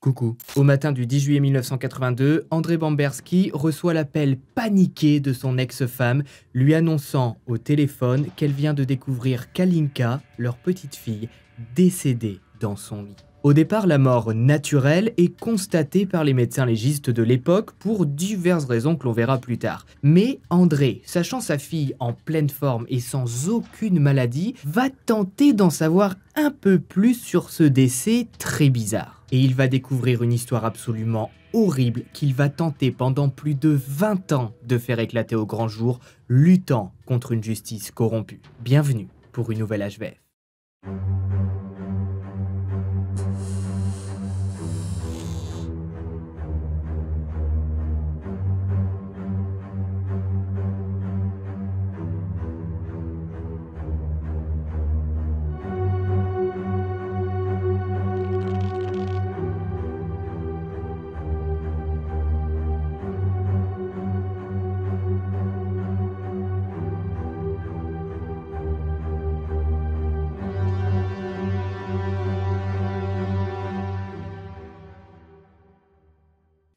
Coucou. Au matin du 10 juillet 1982, André Bamberski reçoit l'appel paniqué de son ex-femme, lui annonçant au téléphone qu'elle vient de découvrir Kalinka, leur petite fille, décédée dans son lit. Au départ, la mort naturelle est constatée par les médecins légistes de l'époque pour diverses raisons que l'on verra plus tard. Mais André, sachant sa fille en pleine forme et sans aucune maladie, va tenter d'en savoir un peu plus sur ce décès très bizarre et il va découvrir une histoire absolument horrible qu'il va tenter pendant plus de 20 ans de faire éclater au grand jour, luttant contre une justice corrompue. Bienvenue pour une nouvelle HVF.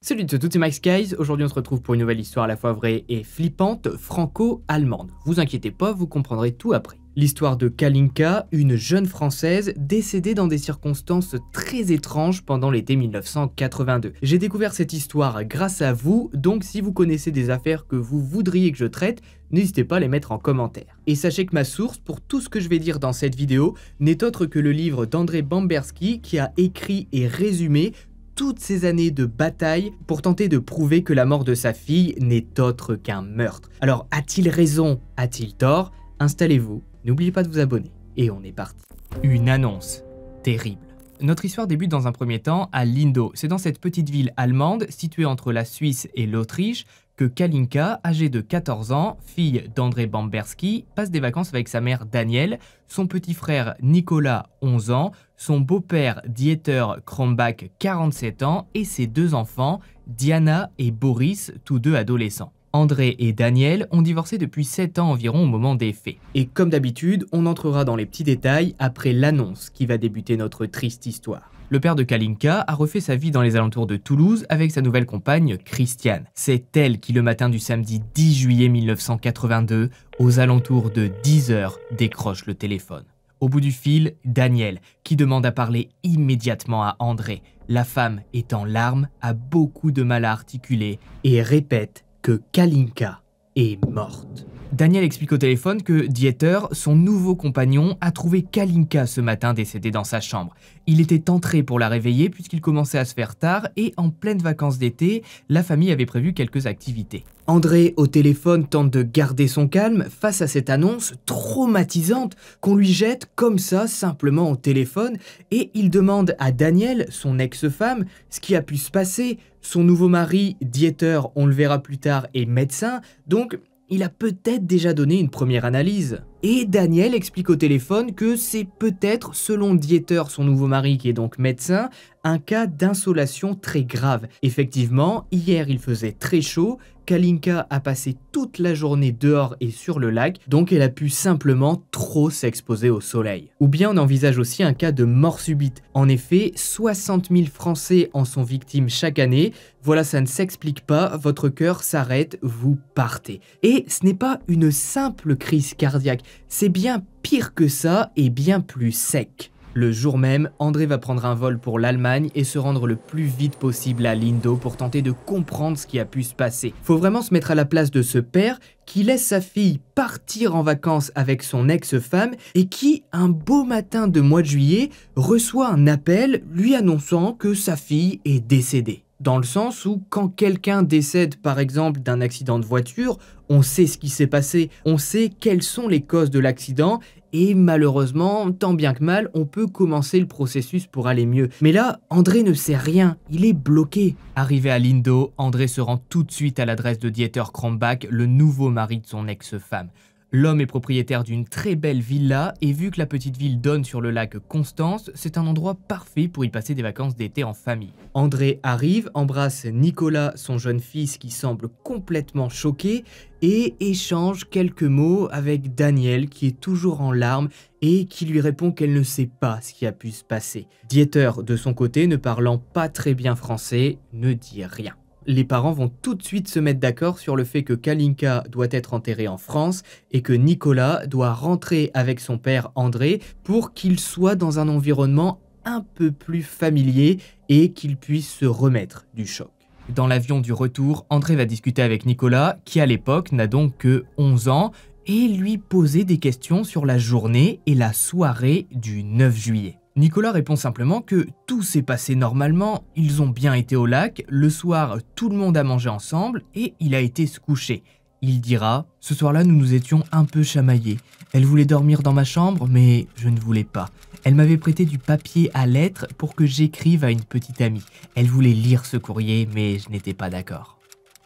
Salut de toutes, c'est Mike Skies. Aujourd'hui, on se retrouve pour une nouvelle histoire à la fois vraie et flippante, franco-allemande. Vous inquiétez pas, vous comprendrez tout après. L'histoire de Kalinka, une jeune française décédée dans des circonstances très étranges pendant l'été 1982. J'ai découvert cette histoire grâce à vous, donc si vous connaissez des affaires que vous voudriez que je traite, n'hésitez pas à les mettre en commentaire. Et sachez que ma source pour tout ce que je vais dire dans cette vidéo n'est autre que le livre d'André Bamberski qui a écrit et résumé toutes ces années de bataille pour tenter de prouver que la mort de sa fille n'est autre qu'un meurtre. Alors a-t-il raison A-t-il tort Installez-vous, n'oubliez pas de vous abonner. Et on est parti. Une annonce terrible. Notre histoire débute dans un premier temps à Lindo. C'est dans cette petite ville allemande, située entre la Suisse et l'Autriche, que Kalinka, âgée de 14 ans, fille d'André Bamberski, passe des vacances avec sa mère Danielle, son petit frère Nicolas, 11 ans, son beau-père Dieter Krombach, 47 ans, et ses deux enfants, Diana et Boris, tous deux adolescents. André et Daniel ont divorcé depuis 7 ans environ au moment des faits. Et comme d'habitude, on entrera dans les petits détails après l'annonce qui va débuter notre triste histoire. Le père de Kalinka a refait sa vie dans les alentours de Toulouse avec sa nouvelle compagne, Christiane. C'est elle qui, le matin du samedi 10 juillet 1982, aux alentours de 10 heures, décroche le téléphone. Au bout du fil, Daniel, qui demande à parler immédiatement à André. La femme est en larmes, a beaucoup de mal à articuler et répète que Kalinka est morte. Daniel explique au téléphone que Dieter, son nouveau compagnon, a trouvé Kalinka ce matin décédée dans sa chambre. Il était entré pour la réveiller puisqu'il commençait à se faire tard et en pleine vacances d'été, la famille avait prévu quelques activités. André, au téléphone, tente de garder son calme face à cette annonce traumatisante qu'on lui jette comme ça, simplement au téléphone, et il demande à Daniel, son ex-femme, ce qui a pu se passer. Son nouveau mari, Dieter, on le verra plus tard, est médecin, donc il a peut-être déjà donné une première analyse. Et Daniel explique au téléphone que c'est peut-être, selon Dieter, son nouveau mari qui est donc médecin, un cas d'insolation très grave. Effectivement, hier il faisait très chaud Kalinka a passé toute la journée dehors et sur le lac, donc elle a pu simplement trop s'exposer au soleil. Ou bien on envisage aussi un cas de mort subite. En effet, 60 000 Français en sont victimes chaque année. Voilà, ça ne s'explique pas, votre cœur s'arrête, vous partez. Et ce n'est pas une simple crise cardiaque, c'est bien pire que ça et bien plus sec. Le jour même, André va prendre un vol pour l'Allemagne et se rendre le plus vite possible à Lindo pour tenter de comprendre ce qui a pu se passer. Faut vraiment se mettre à la place de ce père qui laisse sa fille partir en vacances avec son ex-femme et qui, un beau matin de mois de juillet, reçoit un appel lui annonçant que sa fille est décédée. Dans le sens où quand quelqu'un décède par exemple d'un accident de voiture, on sait ce qui s'est passé, on sait quelles sont les causes de l'accident et malheureusement, tant bien que mal, on peut commencer le processus pour aller mieux. Mais là, André ne sait rien, il est bloqué. Arrivé à Lindo, André se rend tout de suite à l'adresse de Dieter Krombach, le nouveau mari de son ex-femme. L'homme est propriétaire d'une très belle villa et vu que la petite ville donne sur le lac Constance, c'est un endroit parfait pour y passer des vacances d'été en famille. André arrive, embrasse Nicolas, son jeune fils qui semble complètement choqué, et échange quelques mots avec Daniel qui est toujours en larmes et qui lui répond qu'elle ne sait pas ce qui a pu se passer. Dieter, de son côté, ne parlant pas très bien français, ne dit rien les parents vont tout de suite se mettre d'accord sur le fait que Kalinka doit être enterrée en France et que Nicolas doit rentrer avec son père André pour qu'il soit dans un environnement un peu plus familier et qu'il puisse se remettre du choc. Dans l'avion du retour, André va discuter avec Nicolas, qui à l'époque n'a donc que 11 ans, et lui poser des questions sur la journée et la soirée du 9 juillet. Nicolas répond simplement que tout s'est passé normalement, ils ont bien été au lac, le soir tout le monde a mangé ensemble et il a été se coucher. Il dira Ce soir-là, nous nous étions un peu chamaillés. Elle voulait dormir dans ma chambre, mais je ne voulais pas. Elle m'avait prêté du papier à lettres pour que j'écrive à une petite amie. Elle voulait lire ce courrier, mais je n'étais pas d'accord.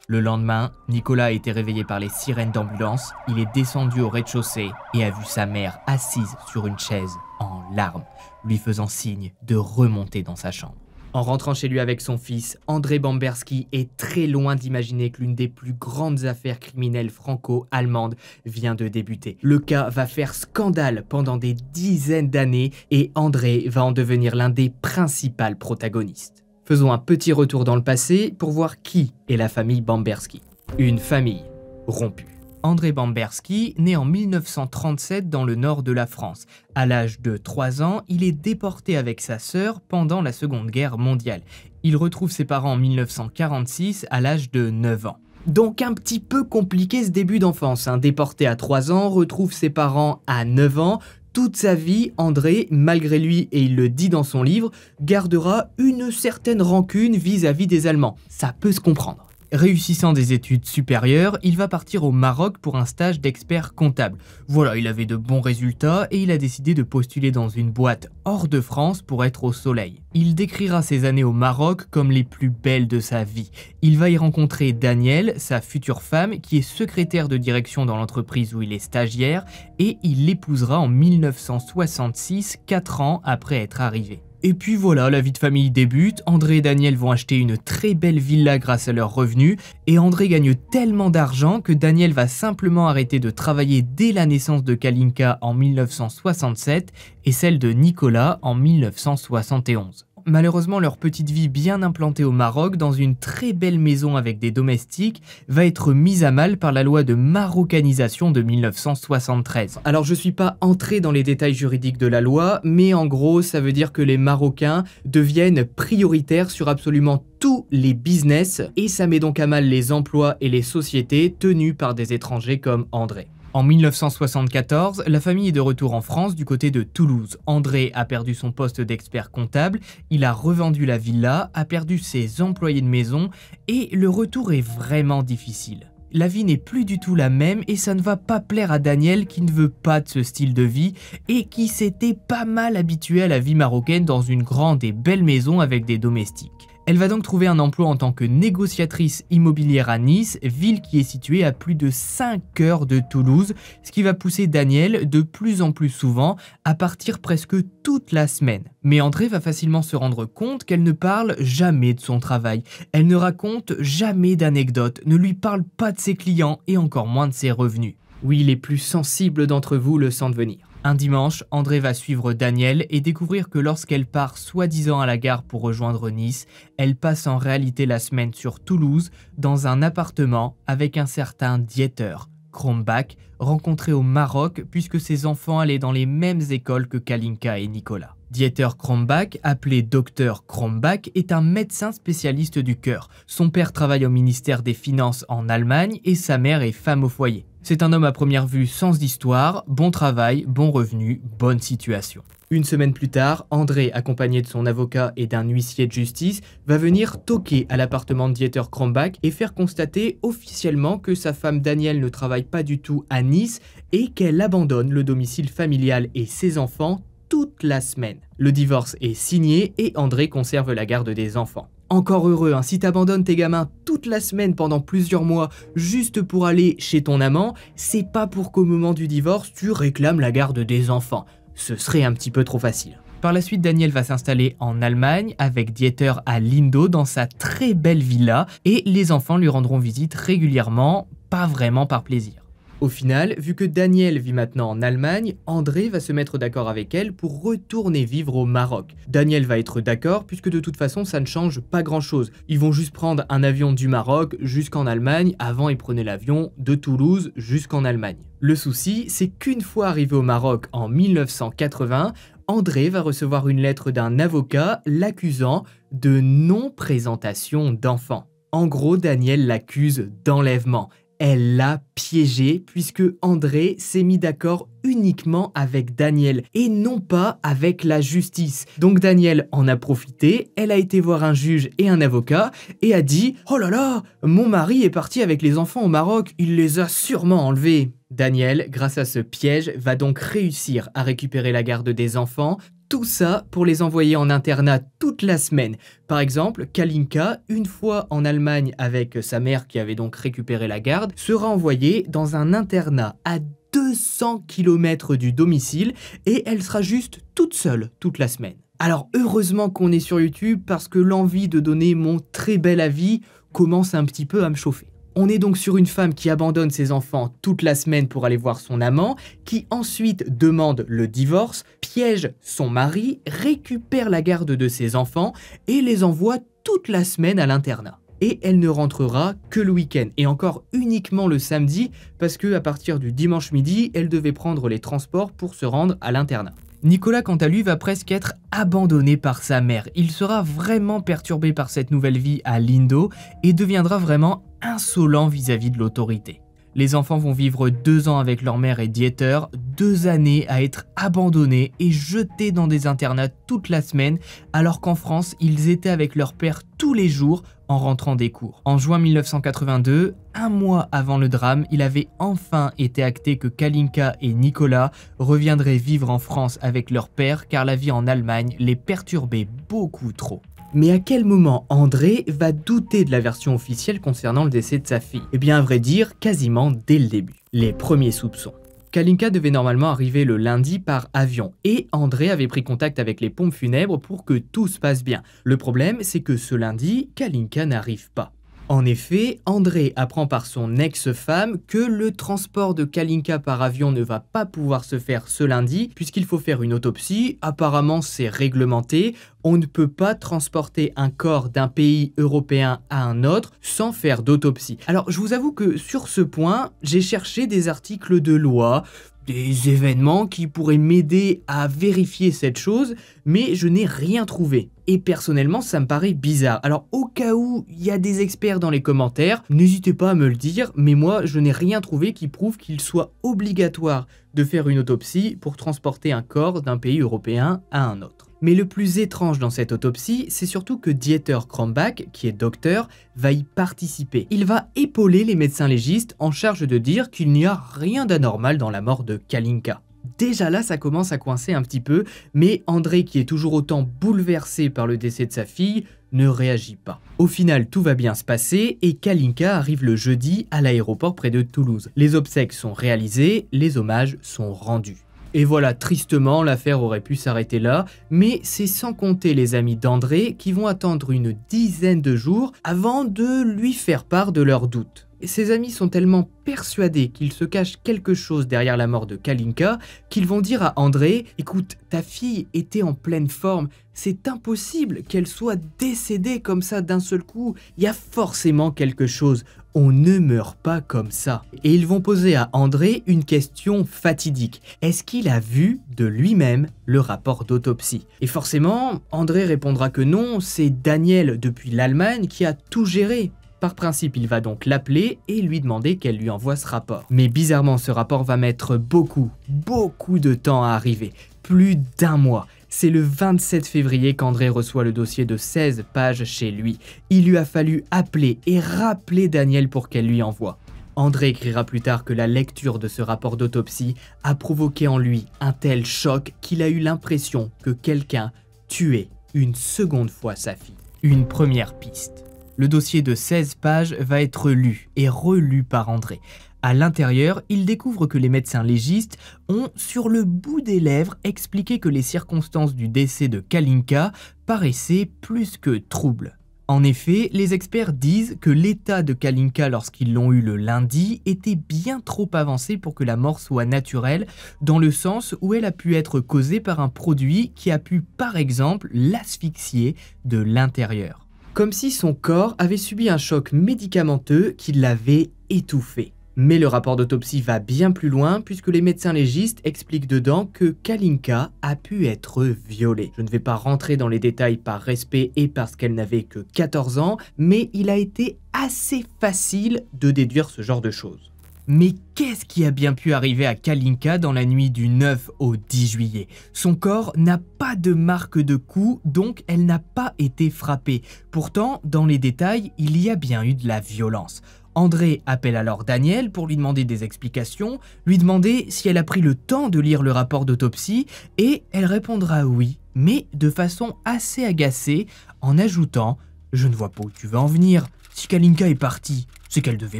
Le lendemain, Nicolas a été réveillé par les sirènes d'ambulance, il est descendu au rez-de-chaussée et a vu sa mère assise sur une chaise, en larmes lui faisant signe de remonter dans sa chambre. En rentrant chez lui avec son fils, André Bamberski est très loin d'imaginer que l'une des plus grandes affaires criminelles franco-allemandes vient de débuter. Le cas va faire scandale pendant des dizaines d'années et André va en devenir l'un des principaux protagonistes. Faisons un petit retour dans le passé pour voir qui est la famille Bamberski. Une famille rompue. André Bamberski, né en 1937 dans le nord de la France. À l'âge de 3 ans, il est déporté avec sa sœur pendant la Seconde Guerre mondiale. Il retrouve ses parents en 1946 à l'âge de 9 ans. Donc un petit peu compliqué ce début d'enfance. Un hein. Déporté à 3 ans, retrouve ses parents à 9 ans, toute sa vie, André, malgré lui, et il le dit dans son livre, gardera une certaine rancune vis à -vis des Allemands. Ça peut se comprendre. Réussissant des études supérieures, il va partir au Maroc pour un stage d'expert comptable. Voilà, il avait de bons résultats et il a décidé de postuler dans une boîte hors de France pour être au soleil. Il décrira ses années au Maroc comme les plus belles de sa vie. Il va y rencontrer Daniel, sa future femme, qui est secrétaire de direction dans l'entreprise où il est stagiaire, et il l'épousera en 1966, 4 ans après être arrivé. Et puis voilà, la vie de famille débute, André et Daniel vont acheter une très belle villa grâce à leurs revenus, et André gagne tellement d'argent que Daniel va simplement arrêter de travailler dès la naissance de Kalinka en 1967 et celle de Nicolas en 1971 malheureusement leur petite vie bien implantée au Maroc dans une très belle maison avec des domestiques va être mise à mal par la loi de marocanisation de 1973. Alors je suis pas entré dans les détails juridiques de la loi, mais en gros ça veut dire que les Marocains deviennent prioritaires sur absolument tous les business et ça met donc à mal les emplois et les sociétés tenues par des étrangers comme André. En 1974, la famille est de retour en France du côté de Toulouse. André a perdu son poste d'expert comptable, il a revendu la villa, a perdu ses employés de maison et le retour est vraiment difficile. La vie n'est plus du tout la même et ça ne va pas plaire à Daniel qui ne veut pas de ce style de vie et qui s'était pas mal habitué à la vie marocaine dans une grande et belle maison avec des domestiques. Elle va donc trouver un emploi en tant que négociatrice immobilière à Nice, ville qui est située à plus de 5 heures de Toulouse, ce qui va pousser Daniel de plus en plus souvent à partir presque toute la semaine. Mais André va facilement se rendre compte qu'elle ne parle jamais de son travail, elle ne raconte jamais d'anecdotes, ne lui parle pas de ses clients et encore moins de ses revenus. Oui, les plus sensibles d'entre vous le sentent venir. Un dimanche, André va suivre Daniel et découvrir que lorsqu'elle part soi-disant à la gare pour rejoindre Nice, elle passe en réalité la semaine sur Toulouse dans un appartement avec un certain Dieter, Krombach, rencontré au Maroc puisque ses enfants allaient dans les mêmes écoles que Kalinka et Nicolas. Dieter Krombach, appelé docteur Krombach, est un médecin spécialiste du cœur. Son père travaille au ministère des Finances en Allemagne et sa mère est femme au foyer. C'est un homme à première vue sans histoire, bon travail, bon revenu, bonne situation. Une semaine plus tard, André, accompagné de son avocat et d'un huissier de justice, va venir toquer à l'appartement de Dieter Krombach et faire constater officiellement que sa femme Danielle ne travaille pas du tout à Nice et qu'elle abandonne le domicile familial et ses enfants toute la semaine. Le divorce est signé et André conserve la garde des enfants. Encore heureux, ainsi hein, si t'abandonnes tes gamins toute la semaine pendant plusieurs mois juste pour aller chez ton amant, c'est pas pour qu'au moment du divorce tu réclames la garde des enfants. Ce serait un petit peu trop facile. Par la suite, Daniel va s'installer en Allemagne avec Dieter à Lindo dans sa très belle villa et les enfants lui rendront visite régulièrement, pas vraiment par plaisir. Au final, vu que Daniel vit maintenant en Allemagne, André va se mettre d'accord avec elle pour retourner vivre au Maroc. Daniel va être d'accord puisque de toute façon ça ne change pas grand chose. Ils vont juste prendre un avion du Maroc jusqu'en Allemagne, avant ils prenaient l'avion de Toulouse jusqu'en Allemagne. Le souci, c'est qu'une fois arrivé au Maroc en 1980, André va recevoir une lettre d'un avocat l'accusant de non-présentation d'enfants. En gros, Daniel l'accuse d'enlèvement. Elle l'a piégé puisque André s'est mis d'accord uniquement avec Daniel et non pas avec la justice. Donc Daniel en a profité, elle a été voir un juge et un avocat et a dit ⁇ Oh là là, mon mari est parti avec les enfants au Maroc, il les a sûrement enlevés ⁇ Daniel, grâce à ce piège, va donc réussir à récupérer la garde des enfants tout ça pour les envoyer en internat toute la semaine. Par exemple, Kalinka, une fois en Allemagne avec sa mère qui avait donc récupéré la garde, sera envoyée dans un internat à 200 km du domicile et elle sera juste toute seule toute la semaine. Alors heureusement qu'on est sur YouTube parce que l'envie de donner mon très bel avis commence un petit peu à me chauffer. On est donc sur une femme qui abandonne ses enfants toute la semaine pour aller voir son amant, qui ensuite demande le divorce, piège son mari, récupère la garde de ses enfants et les envoie toute la semaine à l'internat. Et elle ne rentrera que le week-end, et encore uniquement le samedi, parce qu'à partir du dimanche midi, elle devait prendre les transports pour se rendre à l'internat. Nicolas, quant à lui, va presque être abandonné par sa mère. Il sera vraiment perturbé par cette nouvelle vie à Lindo et deviendra vraiment insolent vis-à-vis de l'autorité. Les enfants vont vivre deux ans avec leur mère et Dieter, deux années à être abandonnés et jetés dans des internats toute la semaine, alors qu'en France, ils étaient avec leur père tous les jours en rentrant des cours. En juin 1982, un mois avant le drame, il avait enfin été acté que Kalinka et Nicolas reviendraient vivre en France avec leur père car la vie en Allemagne les perturbait beaucoup trop. Mais à quel moment André va douter de la version officielle concernant le décès de sa fille Eh bien à vrai dire, quasiment dès le début. Les premiers soupçons. Kalinka devait normalement arriver le lundi par avion et André avait pris contact avec les pompes funèbres pour que tout se passe bien. Le problème, c'est que ce lundi, Kalinka n'arrive pas. En effet, André apprend par son ex-femme que le transport de Kalinka par avion ne va pas pouvoir se faire ce lundi puisqu'il faut faire une autopsie, apparemment c'est réglementé, on ne peut pas transporter un corps d'un pays européen à un autre sans faire d'autopsie. Alors je vous avoue que sur ce point, j'ai cherché des articles de loi, des événements qui pourraient m'aider à vérifier cette chose, mais je n'ai rien trouvé. Et personnellement, ça me paraît bizarre. Alors au cas où il y a des experts dans les commentaires, n'hésitez pas à me le dire, mais moi je n'ai rien trouvé qui prouve qu'il soit obligatoire de faire une autopsie pour transporter un corps d'un pays européen à un autre. Mais le plus étrange dans cette autopsie, c'est surtout que Dieter Krombach, qui est docteur, va y participer. Il va épauler les médecins légistes en charge de dire qu'il n'y a rien d'anormal dans la mort de Kalinka. Déjà là, ça commence à coincer un petit peu, mais André, qui est toujours autant bouleversé par le décès de sa fille, ne réagit pas. Au final, tout va bien se passer et Kalinka arrive le jeudi à l'aéroport près de Toulouse. Les obsèques sont réalisées, les hommages sont rendus. Et voilà, tristement, l'affaire aurait pu s'arrêter là, mais c'est sans compter les amis d'André qui vont attendre une dizaine de jours avant de lui faire part de leurs doutes. Ses amis sont tellement persuadés qu'il se cache quelque chose derrière la mort de Kalinka qu'ils vont dire à André Écoute, ta fille était en pleine forme, c'est impossible qu'elle soit décédée comme ça d'un seul coup, il y a forcément quelque chose, on ne meurt pas comme ça. Et ils vont poser à André une question fatidique. Est-ce qu'il a vu de lui-même le rapport d'autopsie Et forcément, André répondra que non, c'est Daniel depuis l'Allemagne qui a tout géré. Par principe, il va donc l'appeler et lui demander qu'elle lui envoie ce rapport. Mais bizarrement, ce rapport va mettre beaucoup, beaucoup de temps à arriver. Plus d'un mois. C'est le 27 février qu'André reçoit le dossier de 16 pages chez lui. Il lui a fallu appeler et rappeler Daniel pour qu'elle lui envoie. André écrira plus tard que la lecture de ce rapport d'autopsie a provoqué en lui un tel choc qu'il a eu l'impression que quelqu'un tuait une seconde fois sa fille. Une première piste. Le dossier de 16 pages va être lu et relu par André. À l'intérieur, il découvre que les médecins légistes ont, sur le bout des lèvres, expliqué que les circonstances du décès de Kalinka paraissaient plus que troubles. En effet, les experts disent que l'état de Kalinka lorsqu'ils l'ont eu le lundi était bien trop avancé pour que la mort soit naturelle, dans le sens où elle a pu être causée par un produit qui a pu par exemple l'asphyxier de l'intérieur. Comme si son corps avait subi un choc médicamenteux qui l'avait étouffé. Mais le rapport d'autopsie va bien plus loin puisque les médecins légistes expliquent dedans que Kalinka a pu être violée. Je ne vais pas rentrer dans les détails par respect et parce qu'elle n'avait que 14 ans, mais il a été assez facile de déduire ce genre de choses. Mais qu'est-ce qui a bien pu arriver à Kalinka dans la nuit du 9 au 10 juillet Son corps n'a pas de marque de coup, donc elle n'a pas été frappée. Pourtant, dans les détails, il y a bien eu de la violence. André appelle alors Daniel pour lui demander des explications, lui demander si elle a pris le temps de lire le rapport d'autopsie, et elle répondra oui, mais de façon assez agacée, en ajoutant Je ne vois pas où tu veux en venir. Si Kalinka est partie, c'est qu'elle devait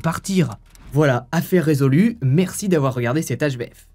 partir. Voilà, affaire résolue, merci d'avoir regardé cet HBF.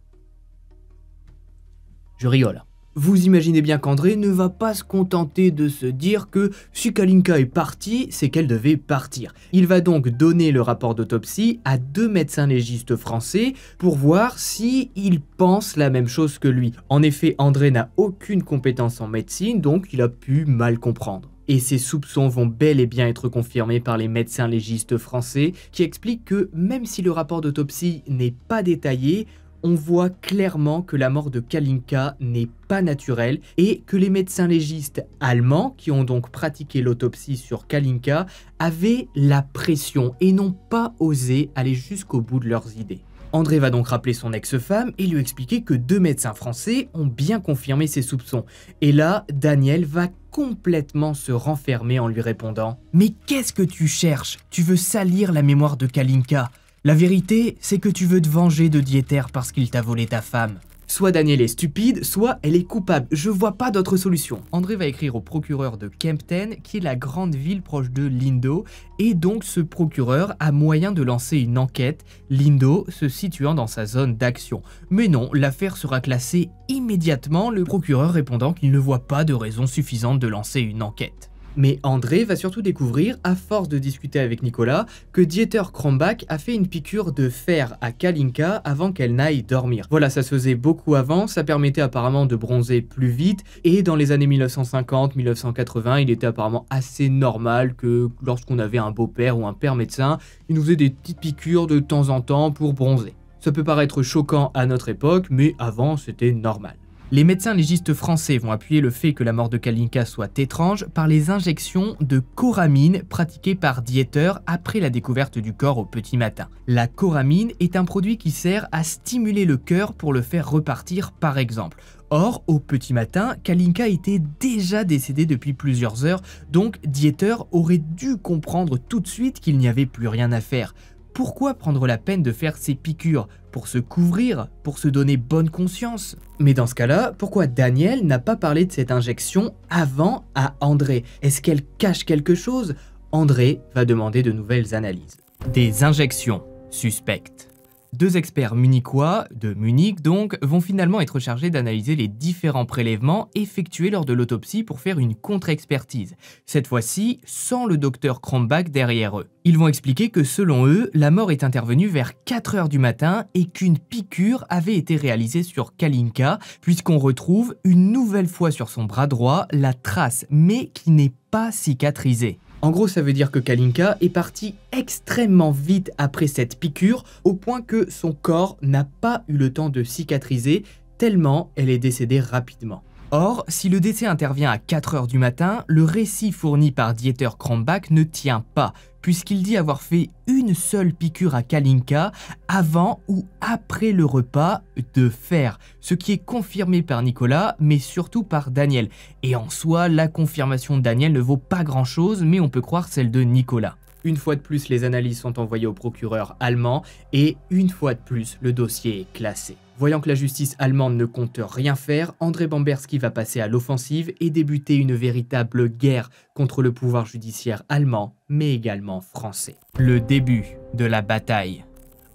Je rigole. Vous imaginez bien qu'André ne va pas se contenter de se dire que si Kalinka est partie, c'est qu'elle devait partir. Il va donc donner le rapport d'autopsie à deux médecins légistes français pour voir si pensent la même chose que lui. En effet, André n'a aucune compétence en médecine, donc il a pu mal comprendre et ces soupçons vont bel et bien être confirmés par les médecins légistes français qui expliquent que même si le rapport d'autopsie n'est pas détaillé, on voit clairement que la mort de Kalinka n'est pas naturelle et que les médecins légistes allemands qui ont donc pratiqué l'autopsie sur Kalinka avaient la pression et n'ont pas osé aller jusqu'au bout de leurs idées. André va donc rappeler son ex-femme et lui expliquer que deux médecins français ont bien confirmé ses soupçons. Et là, Daniel va complètement se renfermer en lui répondant ⁇ Mais qu'est-ce que tu cherches Tu veux salir la mémoire de Kalinka la vérité, c'est que tu veux te venger de Dieter parce qu'il t'a volé ta femme. Soit Daniel est stupide, soit elle est coupable. Je vois pas d'autre solution. André va écrire au procureur de Kempten, qui est la grande ville proche de Lindo, et donc ce procureur a moyen de lancer une enquête, Lindo se situant dans sa zone d'action. Mais non, l'affaire sera classée immédiatement, le procureur répondant qu'il ne voit pas de raison suffisante de lancer une enquête. Mais André va surtout découvrir, à force de discuter avec Nicolas, que Dieter Krombach a fait une piqûre de fer à Kalinka avant qu'elle n'aille dormir. Voilà, ça se faisait beaucoup avant, ça permettait apparemment de bronzer plus vite, et dans les années 1950-1980, il était apparemment assez normal que lorsqu'on avait un beau-père ou un père médecin, il nous faisait des petites piqûres de temps en temps pour bronzer. Ça peut paraître choquant à notre époque, mais avant c'était normal. Les médecins légistes français vont appuyer le fait que la mort de Kalinka soit étrange par les injections de coramine pratiquées par Dieter après la découverte du corps au petit matin. La coramine est un produit qui sert à stimuler le cœur pour le faire repartir par exemple. Or, au petit matin, Kalinka était déjà décédée depuis plusieurs heures, donc Dieter aurait dû comprendre tout de suite qu'il n'y avait plus rien à faire. Pourquoi prendre la peine de faire ces piqûres Pour se couvrir Pour se donner bonne conscience Mais dans ce cas-là, pourquoi Daniel n'a pas parlé de cette injection avant à André Est-ce qu'elle cache quelque chose André va demander de nouvelles analyses. Des injections suspectes. Deux experts munichois, de Munich donc, vont finalement être chargés d'analyser les différents prélèvements effectués lors de l'autopsie pour faire une contre-expertise, cette fois-ci sans le docteur Krombach derrière eux. Ils vont expliquer que selon eux, la mort est intervenue vers 4h du matin et qu'une piqûre avait été réalisée sur Kalinka, puisqu'on retrouve une nouvelle fois sur son bras droit la trace, mais qui n'est pas cicatrisée. En gros, ça veut dire que Kalinka est partie extrêmement vite après cette piqûre, au point que son corps n'a pas eu le temps de cicatriser, tellement elle est décédée rapidement. Or, si le décès intervient à 4 heures du matin, le récit fourni par Dieter Krambach ne tient pas, puisqu'il dit avoir fait une seule piqûre à Kalinka avant ou après le repas de fer, ce qui est confirmé par Nicolas, mais surtout par Daniel. Et en soi, la confirmation de Daniel ne vaut pas grand-chose, mais on peut croire celle de Nicolas. Une fois de plus, les analyses sont envoyées au procureur allemand et une fois de plus, le dossier est classé. Voyant que la justice allemande ne compte rien faire, André Bamberski va passer à l'offensive et débuter une véritable guerre contre le pouvoir judiciaire allemand, mais également français. Le début de la bataille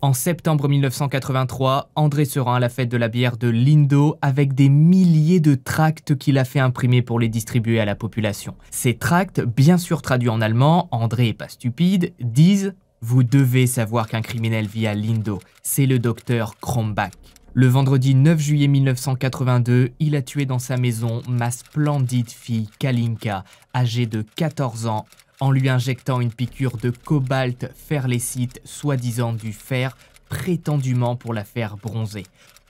en septembre 1983, André se rend à la fête de la bière de Lindo avec des milliers de tracts qu'il a fait imprimer pour les distribuer à la population. Ces tracts, bien sûr traduits en allemand, André est pas stupide, disent Vous devez savoir qu'un criminel vit à Lindo, c'est le docteur Krombach. Le vendredi 9 juillet 1982, il a tué dans sa maison ma splendide fille Kalinka, âgée de 14 ans, en lui injectant une piqûre de cobalt ferlécite, soi-disant du fer, prétendument pour la faire bronzer.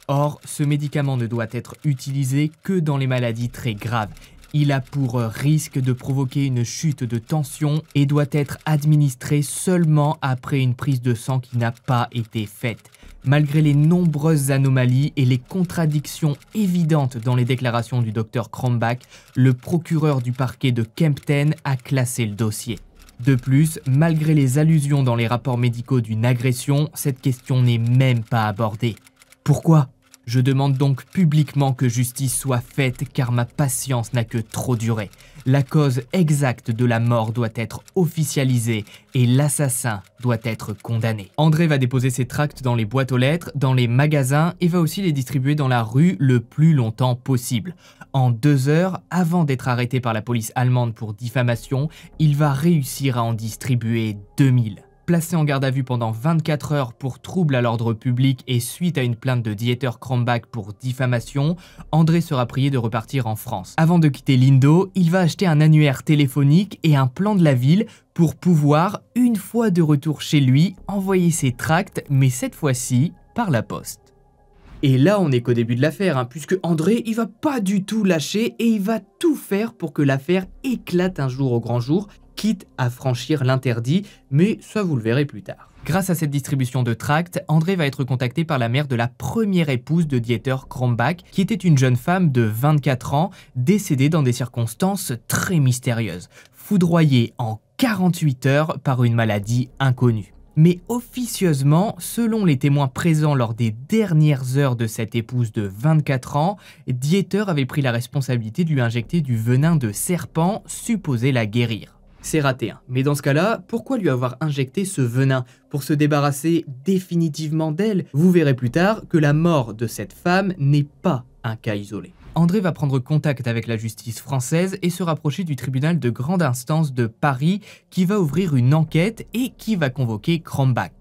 Or, ce médicament ne doit être utilisé que dans les maladies très graves. Il a pour risque de provoquer une chute de tension et doit être administré seulement après une prise de sang qui n'a pas été faite. Malgré les nombreuses anomalies et les contradictions évidentes dans les déclarations du docteur Krombach, le procureur du parquet de Kempten a classé le dossier. De plus, malgré les allusions dans les rapports médicaux d'une agression, cette question n'est même pas abordée. Pourquoi je demande donc publiquement que justice soit faite car ma patience n'a que trop duré. La cause exacte de la mort doit être officialisée et l'assassin doit être condamné. André va déposer ses tracts dans les boîtes aux lettres, dans les magasins et va aussi les distribuer dans la rue le plus longtemps possible. En deux heures, avant d'être arrêté par la police allemande pour diffamation, il va réussir à en distribuer 2000 placé en garde à vue pendant 24 heures pour trouble à l'ordre public et suite à une plainte de Dieter Krambach pour diffamation, André sera prié de repartir en France. Avant de quitter Lindo, il va acheter un annuaire téléphonique et un plan de la ville pour pouvoir, une fois de retour chez lui, envoyer ses tracts, mais cette fois-ci par la poste. Et là, on n'est qu'au début de l'affaire, hein, puisque André, il va pas du tout lâcher et il va tout faire pour que l'affaire éclate un jour au grand jour quitte à franchir l'interdit, mais ça vous le verrez plus tard. Grâce à cette distribution de tracts, André va être contacté par la mère de la première épouse de Dieter Krombach, qui était une jeune femme de 24 ans, décédée dans des circonstances très mystérieuses, foudroyée en 48 heures par une maladie inconnue. Mais officieusement, selon les témoins présents lors des dernières heures de cette épouse de 24 ans, Dieter avait pris la responsabilité de lui injecter du venin de serpent supposé la guérir c'est raté. Hein. Mais dans ce cas-là, pourquoi lui avoir injecté ce venin Pour se débarrasser définitivement d'elle Vous verrez plus tard que la mort de cette femme n'est pas un cas isolé. André va prendre contact avec la justice française et se rapprocher du tribunal de grande instance de Paris qui va ouvrir une enquête et qui va convoquer Krombach.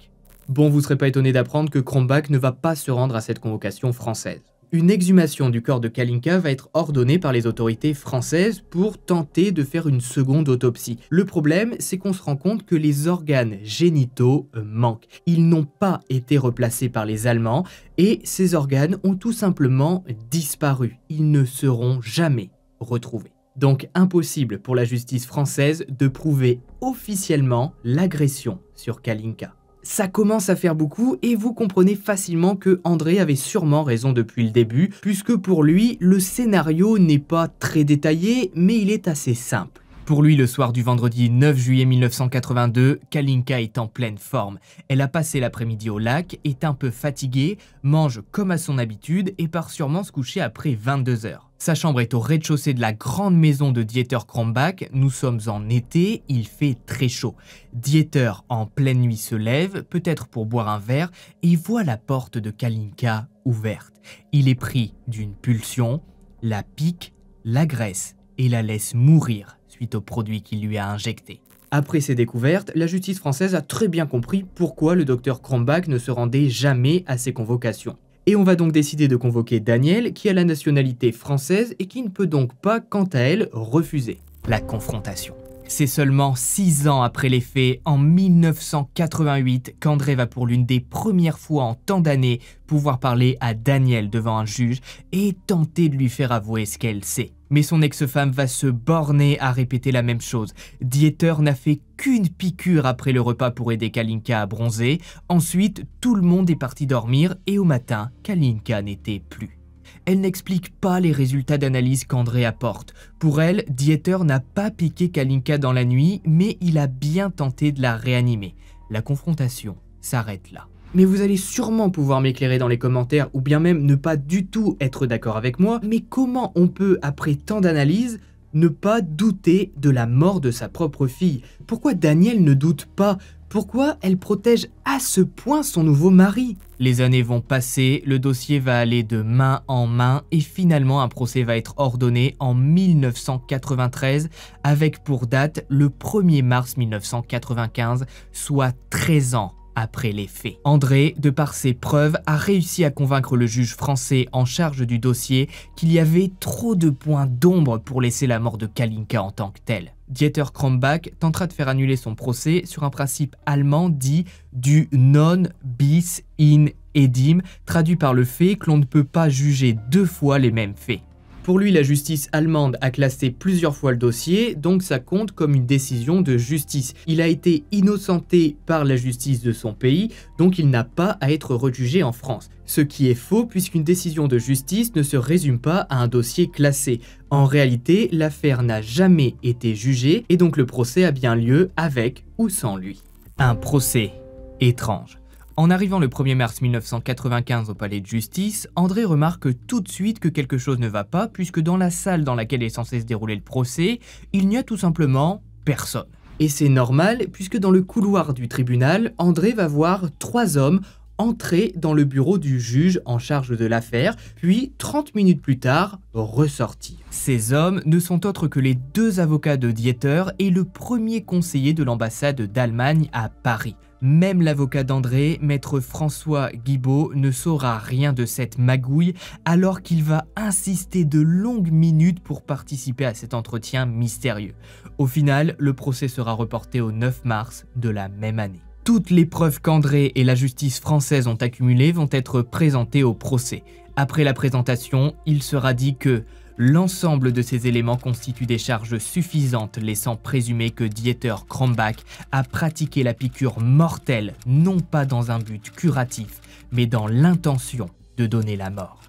Bon, vous ne serez pas étonné d'apprendre que Krombach ne va pas se rendre à cette convocation française une exhumation du corps de Kalinka va être ordonnée par les autorités françaises pour tenter de faire une seconde autopsie. Le problème, c'est qu'on se rend compte que les organes génitaux manquent. Ils n'ont pas été replacés par les Allemands et ces organes ont tout simplement disparu. Ils ne seront jamais retrouvés. Donc impossible pour la justice française de prouver officiellement l'agression sur Kalinka ça commence à faire beaucoup et vous comprenez facilement que André avait sûrement raison depuis le début, puisque pour lui, le scénario n'est pas très détaillé, mais il est assez simple. Pour lui, le soir du vendredi 9 juillet 1982, Kalinka est en pleine forme. Elle a passé l'après-midi au lac, est un peu fatiguée, mange comme à son habitude et part sûrement se coucher après 22 heures. Sa chambre est au rez-de-chaussée de la grande maison de Dieter Krombach. Nous sommes en été, il fait très chaud. Dieter, en pleine nuit, se lève, peut-être pour boire un verre, et voit la porte de Kalinka ouverte. Il est pris d'une pulsion, la pique, la graisse, et la laisse mourir suite au produit qu'il lui a injecté. Après ces découvertes, la justice française a très bien compris pourquoi le docteur Krombach ne se rendait jamais à ses convocations. Et on va donc décider de convoquer Daniel, qui a la nationalité française et qui ne peut donc pas, quant à elle, refuser la confrontation. C'est seulement six ans après les faits, en 1988, qu'André va pour l'une des premières fois en tant d'années pouvoir parler à Daniel devant un juge et tenter de lui faire avouer ce qu'elle sait. Mais son ex-femme va se borner à répéter la même chose. Dieter n'a fait qu'une piqûre après le repas pour aider Kalinka à bronzer. Ensuite, tout le monde est parti dormir et au matin, Kalinka n'était plus. Elle n'explique pas les résultats d'analyse qu'André apporte. Pour elle, Dieter n'a pas piqué Kalinka dans la nuit, mais il a bien tenté de la réanimer. La confrontation s'arrête là mais vous allez sûrement pouvoir m'éclairer dans les commentaires ou bien même ne pas du tout être d'accord avec moi, mais comment on peut, après tant d'analyses, ne pas douter de la mort de sa propre fille Pourquoi Daniel ne doute pas Pourquoi elle protège à ce point son nouveau mari Les années vont passer, le dossier va aller de main en main et finalement un procès va être ordonné en 1993 avec pour date le 1er mars 1995, soit 13 ans après les faits. André, de par ses preuves, a réussi à convaincre le juge français en charge du dossier qu'il y avait trop de points d'ombre pour laisser la mort de Kalinka en tant que telle. Dieter Krombach tentera de faire annuler son procès sur un principe allemand dit du non bis in edim, traduit par le fait que l'on ne peut pas juger deux fois les mêmes faits. Pour lui, la justice allemande a classé plusieurs fois le dossier, donc ça compte comme une décision de justice. Il a été innocenté par la justice de son pays, donc il n'a pas à être rejugé en France. Ce qui est faux puisqu'une décision de justice ne se résume pas à un dossier classé. En réalité, l'affaire n'a jamais été jugée et donc le procès a bien lieu avec ou sans lui. Un procès étrange. En arrivant le 1er mars 1995 au palais de justice, André remarque tout de suite que quelque chose ne va pas puisque dans la salle dans laquelle est censé se dérouler le procès, il n'y a tout simplement personne. Et c'est normal puisque dans le couloir du tribunal, André va voir trois hommes entrer dans le bureau du juge en charge de l'affaire, puis 30 minutes plus tard, ressortir. Ces hommes ne sont autres que les deux avocats de Dieter et le premier conseiller de l'ambassade d'Allemagne à Paris. Même l'avocat d'André, maître François Guibaud, ne saura rien de cette magouille alors qu'il va insister de longues minutes pour participer à cet entretien mystérieux. Au final, le procès sera reporté au 9 mars de la même année. Toutes les preuves qu'André et la justice française ont accumulées vont être présentées au procès. Après la présentation, il sera dit que L'ensemble de ces éléments constitue des charges suffisantes laissant présumer que Dieter Krombach a pratiqué la piqûre mortelle non pas dans un but curatif, mais dans l'intention de donner la mort.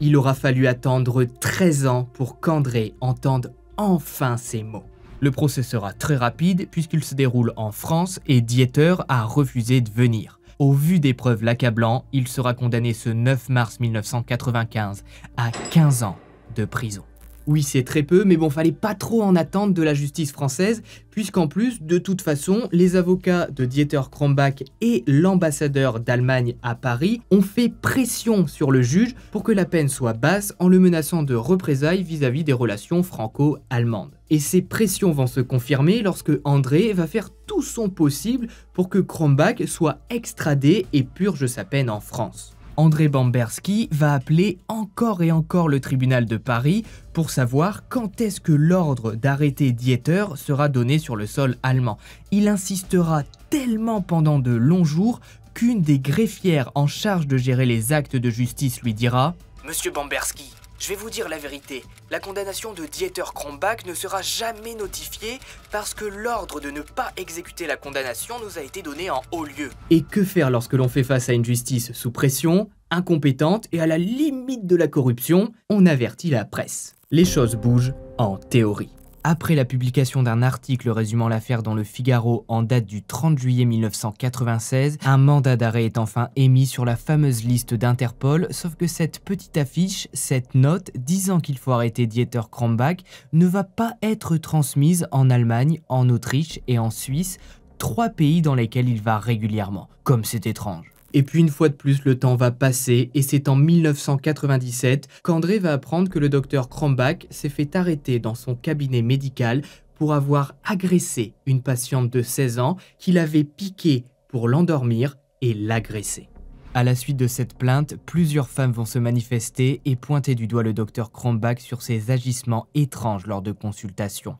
Il aura fallu attendre 13 ans pour qu'André entende enfin ces mots. Le procès sera très rapide puisqu'il se déroule en France et Dieter a refusé de venir. Au vu des preuves l'accablant, il sera condamné ce 9 mars 1995 à 15 ans de prison. Oui, c'est très peu, mais bon, fallait pas trop en attendre de la justice française, puisqu'en plus, de toute façon, les avocats de Dieter Krombach et l'ambassadeur d'Allemagne à Paris ont fait pression sur le juge pour que la peine soit basse en le menaçant de représailles vis-à-vis -vis des relations franco-allemandes. Et ces pressions vont se confirmer lorsque André va faire tout son possible pour que Krombach soit extradé et purge sa peine en France. André Bamberski va appeler encore et encore le tribunal de Paris pour savoir quand est-ce que l'ordre d'arrêter Dieter sera donné sur le sol allemand. Il insistera tellement pendant de longs jours qu'une des greffières en charge de gérer les actes de justice lui dira Monsieur Bamberski, je vais vous dire la vérité, la condamnation de Dieter Krombach ne sera jamais notifiée parce que l'ordre de ne pas exécuter la condamnation nous a été donné en haut lieu. Et que faire lorsque l'on fait face à une justice sous pression, incompétente et à la limite de la corruption On avertit la presse. Les choses bougent en théorie après la publication d'un article résumant l'affaire dans le Figaro en date du 30 juillet 1996, un mandat d'arrêt est enfin émis sur la fameuse liste d'Interpol, sauf que cette petite affiche, cette note disant qu'il faut arrêter Dieter Krambach, ne va pas être transmise en Allemagne, en Autriche et en Suisse, trois pays dans lesquels il va régulièrement. Comme c'est étrange. Et puis une fois de plus, le temps va passer et c'est en 1997 qu'André va apprendre que le docteur Krombach s'est fait arrêter dans son cabinet médical pour avoir agressé une patiente de 16 ans qu'il avait piquée pour l'endormir et l'agresser. À la suite de cette plainte, plusieurs femmes vont se manifester et pointer du doigt le docteur Krombach sur ses agissements étranges lors de consultations.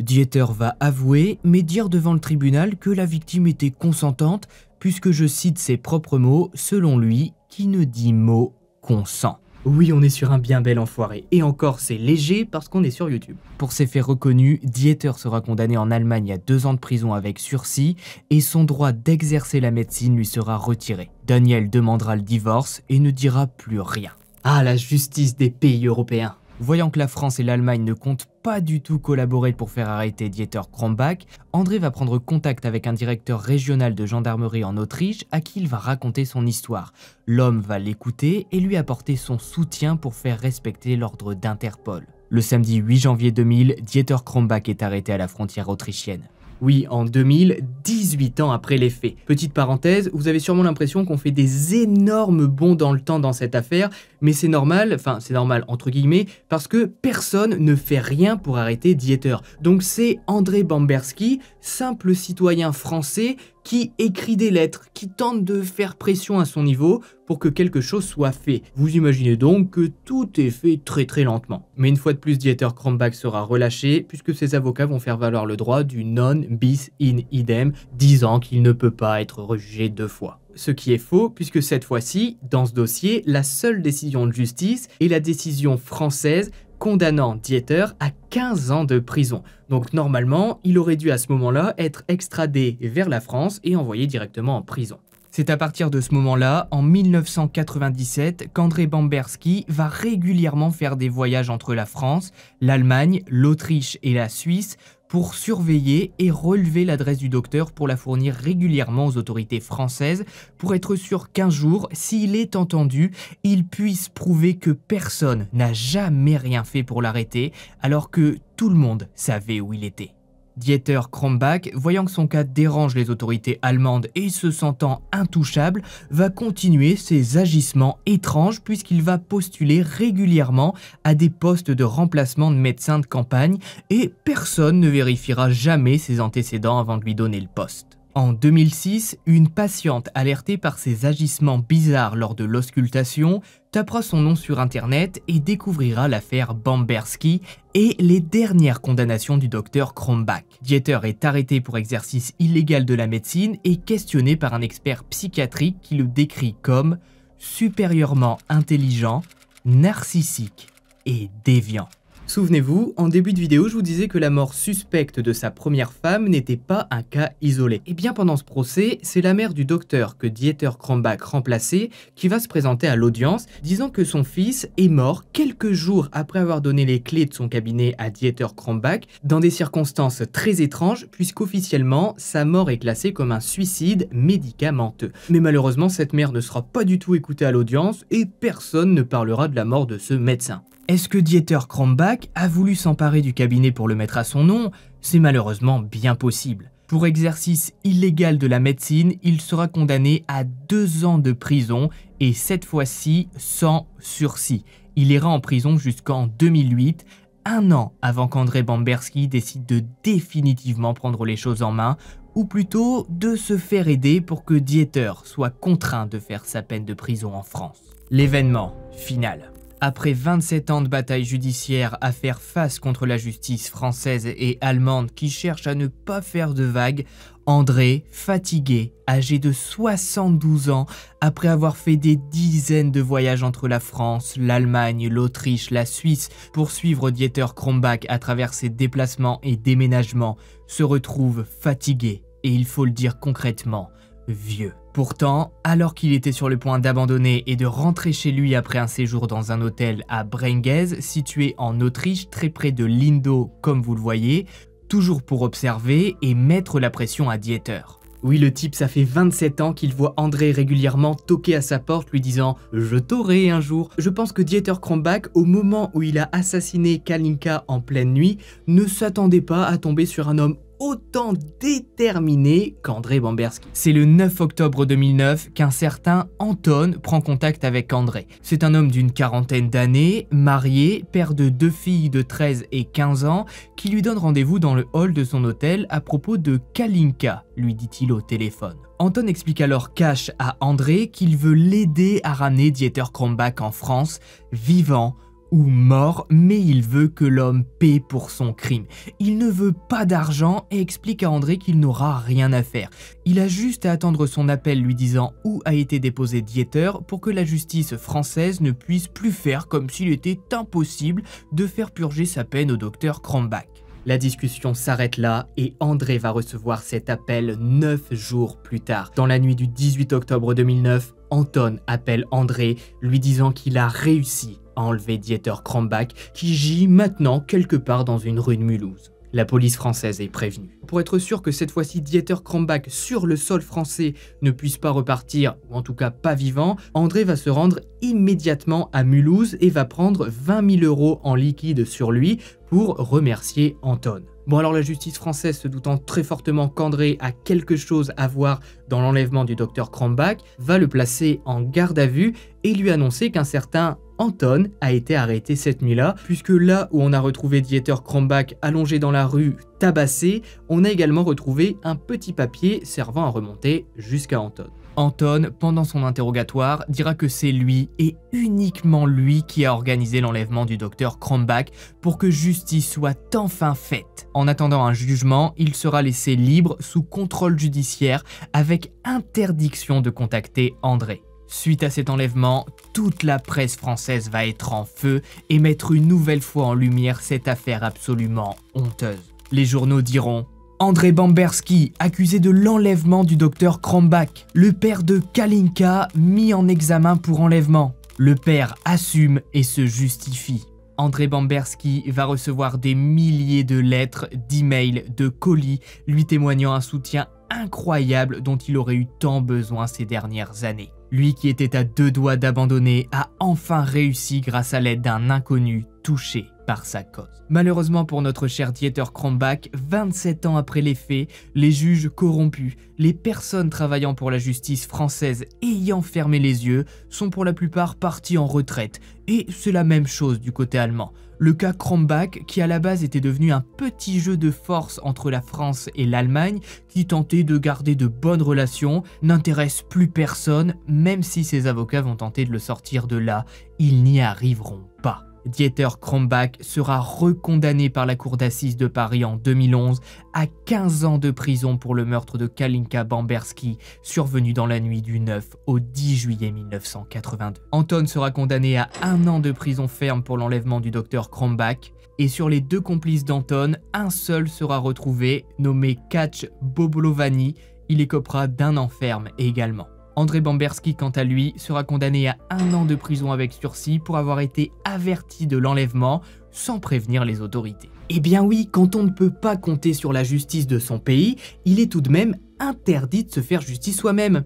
Dieter va avouer, mais dire devant le tribunal que la victime était consentante, puisque je cite ses propres mots, selon lui, qui ne dit mot qu'on sent. Oui, on est sur un bien bel enfoiré. Et encore, c'est léger parce qu'on est sur YouTube. Pour ses faits reconnus, Dieter sera condamné en Allemagne à deux ans de prison avec sursis et son droit d'exercer la médecine lui sera retiré. Daniel demandera le divorce et ne dira plus rien. Ah, la justice des pays européens Voyant que la France et l'Allemagne ne comptent pas du tout collaborer pour faire arrêter Dieter Krombach, André va prendre contact avec un directeur régional de gendarmerie en Autriche à qui il va raconter son histoire. L'homme va l'écouter et lui apporter son soutien pour faire respecter l'ordre d'Interpol. Le samedi 8 janvier 2000, Dieter Krombach est arrêté à la frontière autrichienne. Oui, en 2000, 18 ans après les faits. Petite parenthèse, vous avez sûrement l'impression qu'on fait des énormes bons dans le temps dans cette affaire, mais c'est normal, enfin c'est normal entre guillemets, parce que personne ne fait rien pour arrêter Dieter. Donc c'est André Bamberski, simple citoyen français, qui écrit des lettres, qui tente de faire pression à son niveau pour que quelque chose soit fait. Vous imaginez donc que tout est fait très très lentement. Mais une fois de plus, Dieter Kronbach sera relâché puisque ses avocats vont faire valoir le droit du non bis in idem, disant qu'il ne peut pas être rejugé deux fois. Ce qui est faux, puisque cette fois-ci, dans ce dossier, la seule décision de justice est la décision française condamnant Dieter à 15 ans de prison. Donc normalement, il aurait dû à ce moment-là être extradé vers la France et envoyé directement en prison. C'est à partir de ce moment-là, en 1997, qu'André Bamberski va régulièrement faire des voyages entre la France, l'Allemagne, l'Autriche et la Suisse pour surveiller et relever l'adresse du docteur pour la fournir régulièrement aux autorités françaises pour être sûr qu'un jour, s'il est entendu, il puisse prouver que personne n'a jamais rien fait pour l'arrêter alors que tout le monde savait où il était. Dieter Krombach, voyant que son cas dérange les autorités allemandes et se sentant intouchable, va continuer ses agissements étranges puisqu'il va postuler régulièrement à des postes de remplacement de médecins de campagne et personne ne vérifiera jamais ses antécédents avant de lui donner le poste. En 2006, une patiente alertée par ses agissements bizarres lors de l'auscultation tapera son nom sur internet et découvrira l'affaire Bamberski et les dernières condamnations du docteur Krombach. Dieter est arrêté pour exercice illégal de la médecine et questionné par un expert psychiatrique qui le décrit comme supérieurement intelligent, narcissique et déviant. Souvenez-vous, en début de vidéo, je vous disais que la mort suspecte de sa première femme n'était pas un cas isolé. Et eh bien pendant ce procès, c'est la mère du docteur que Dieter Kronbach remplaçait qui va se présenter à l'audience, disant que son fils est mort quelques jours après avoir donné les clés de son cabinet à Dieter Kronbach dans des circonstances très étranges, puisqu'officiellement, sa mort est classée comme un suicide médicamenteux. Mais malheureusement, cette mère ne sera pas du tout écoutée à l'audience et personne ne parlera de la mort de ce médecin. Est-ce que Dieter Krombach a voulu s'emparer du cabinet pour le mettre à son nom C'est malheureusement bien possible. Pour exercice illégal de la médecine, il sera condamné à deux ans de prison et cette fois-ci sans sursis. Il ira en prison jusqu'en 2008, un an avant qu'André Bamberski décide de définitivement prendre les choses en main, ou plutôt de se faire aider pour que Dieter soit contraint de faire sa peine de prison en France. L'événement final. Après 27 ans de bataille judiciaire à faire face contre la justice française et allemande qui cherche à ne pas faire de vagues, André, fatigué, âgé de 72 ans, après avoir fait des dizaines de voyages entre la France, l'Allemagne, l'Autriche, la Suisse, pour suivre Dieter Krombach à travers ses déplacements et déménagements, se retrouve fatigué, et il faut le dire concrètement, vieux. Pourtant, alors qu'il était sur le point d'abandonner et de rentrer chez lui après un séjour dans un hôtel à Bregenz, situé en Autriche, très près de Lindo, comme vous le voyez, toujours pour observer et mettre la pression à Dieter. Oui, le type, ça fait 27 ans qu'il voit André régulièrement toquer à sa porte lui disant « Je t'aurai un jour ». Je pense que Dieter Krombach, au moment où il a assassiné Kalinka en pleine nuit, ne s'attendait pas à tomber sur un homme autant déterminé qu'André Bamberski. C'est le 9 octobre 2009 qu'un certain Anton prend contact avec André. C'est un homme d'une quarantaine d'années, marié, père de deux filles de 13 et 15 ans, qui lui donne rendez-vous dans le hall de son hôtel à propos de Kalinka, lui dit-il au téléphone. Anton explique alors cash à André qu'il veut l'aider à ramener Dieter Krombach en France, vivant, ou mort, mais il veut que l'homme paie pour son crime. Il ne veut pas d'argent et explique à André qu'il n'aura rien à faire. Il a juste à attendre son appel lui disant où a été déposé Dieter pour que la justice française ne puisse plus faire comme s'il était impossible de faire purger sa peine au docteur Krambach. La discussion s'arrête là et André va recevoir cet appel 9 jours plus tard. Dans la nuit du 18 octobre 2009, Anton appelle André lui disant qu'il a réussi a enlevé Dieter Krambach, qui gît maintenant quelque part dans une rue de Mulhouse. La police française est prévenue. Pour être sûr que cette fois-ci Dieter Krambach sur le sol français ne puisse pas repartir, ou en tout cas pas vivant, André va se rendre immédiatement à Mulhouse et va prendre 20 000 euros en liquide sur lui pour remercier Anton. Bon alors la justice française se doutant très fortement qu'André a quelque chose à voir dans l'enlèvement du docteur Krambach, va le placer en garde à vue et lui annoncer qu'un certain Anton a été arrêté cette nuit-là, puisque là où on a retrouvé Dieter Krambach allongé dans la rue, tabassé, on a également retrouvé un petit papier servant à remonter jusqu'à Anton. Anton, pendant son interrogatoire, dira que c'est lui et uniquement lui qui a organisé l'enlèvement du docteur Krombach pour que justice soit enfin faite. En attendant un jugement, il sera laissé libre sous contrôle judiciaire avec interdiction de contacter André. Suite à cet enlèvement, toute la presse française va être en feu et mettre une nouvelle fois en lumière cette affaire absolument honteuse. Les journaux diront André Bamberski, accusé de l'enlèvement du docteur Krombach, le père de Kalinka, mis en examen pour enlèvement. Le père assume et se justifie. André Bamberski va recevoir des milliers de lettres, d'emails, de colis, lui témoignant un soutien incroyable dont il aurait eu tant besoin ces dernières années. Lui qui était à deux doigts d'abandonner a enfin réussi grâce à l'aide d'un inconnu touché par sa cause. Malheureusement pour notre cher Dieter Krombach, 27 ans après les faits, les juges corrompus, les personnes travaillant pour la justice française ayant fermé les yeux, sont pour la plupart partis en retraite, et c'est la même chose du côté allemand. Le cas Krombach, qui à la base était devenu un petit jeu de force entre la France et l'Allemagne, qui tentait de garder de bonnes relations, n'intéresse plus personne, même si ses avocats vont tenter de le sortir de là, ils n'y arriveront pas. Dieter Krombach sera recondamné par la Cour d'assises de Paris en 2011 à 15 ans de prison pour le meurtre de Kalinka Bamberski, survenu dans la nuit du 9 au 10 juillet 1982. Anton sera condamné à un an de prison ferme pour l'enlèvement du docteur Krombach, et sur les deux complices d'Anton, un seul sera retrouvé, nommé Katch Bobolovani, il écopera d'un an ferme également. André Bamberski, quant à lui, sera condamné à un an de prison avec sursis pour avoir été averti de l'enlèvement sans prévenir les autorités. Eh bien oui, quand on ne peut pas compter sur la justice de son pays, il est tout de même interdit de se faire justice soi-même.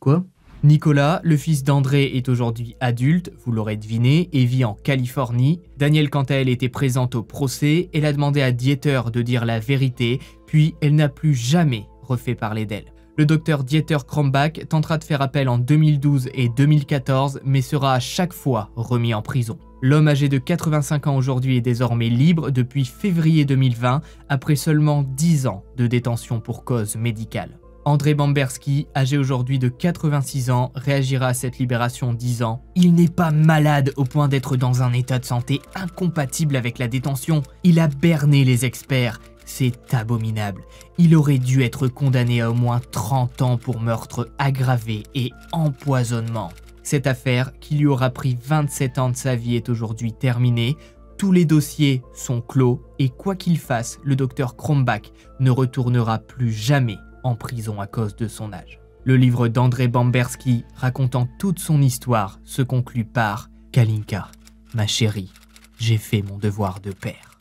Quoi Nicolas, le fils d'André, est aujourd'hui adulte, vous l'aurez deviné, et vit en Californie. Danielle, quant à elle, était présente au procès. Elle a demandé à Dieter de dire la vérité, puis elle n'a plus jamais refait parler d'elle. Le docteur Dieter Krombach tentera de faire appel en 2012 et 2014, mais sera à chaque fois remis en prison. L'homme âgé de 85 ans aujourd'hui est désormais libre depuis février 2020, après seulement 10 ans de détention pour cause médicale. André Bamberski, âgé aujourd'hui de 86 ans, réagira à cette libération disant ⁇ Il n'est pas malade au point d'être dans un état de santé incompatible avec la détention. Il a berné les experts. C'est abominable. Il aurait dû être condamné à au moins 30 ans pour meurtre aggravé et empoisonnement. Cette affaire, qui lui aura pris 27 ans de sa vie, est aujourd'hui terminée. Tous les dossiers sont clos et quoi qu'il fasse, le docteur Krombach ne retournera plus jamais en prison à cause de son âge. Le livre d'André Bamberski racontant toute son histoire se conclut par Kalinka, ma chérie, j'ai fait mon devoir de père.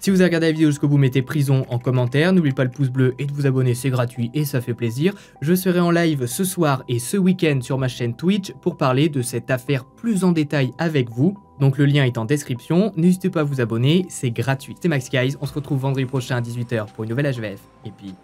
Si vous avez regardé la vidéo jusqu'au bout, mettez prison en commentaire. N'oubliez pas le pouce bleu et de vous abonner, c'est gratuit et ça fait plaisir. Je serai en live ce soir et ce week-end sur ma chaîne Twitch pour parler de cette affaire plus en détail avec vous. Donc le lien est en description, n'hésitez pas à vous abonner, c'est gratuit. C'est Max Guys, on se retrouve vendredi prochain à 18h pour une nouvelle HVF. Et puis,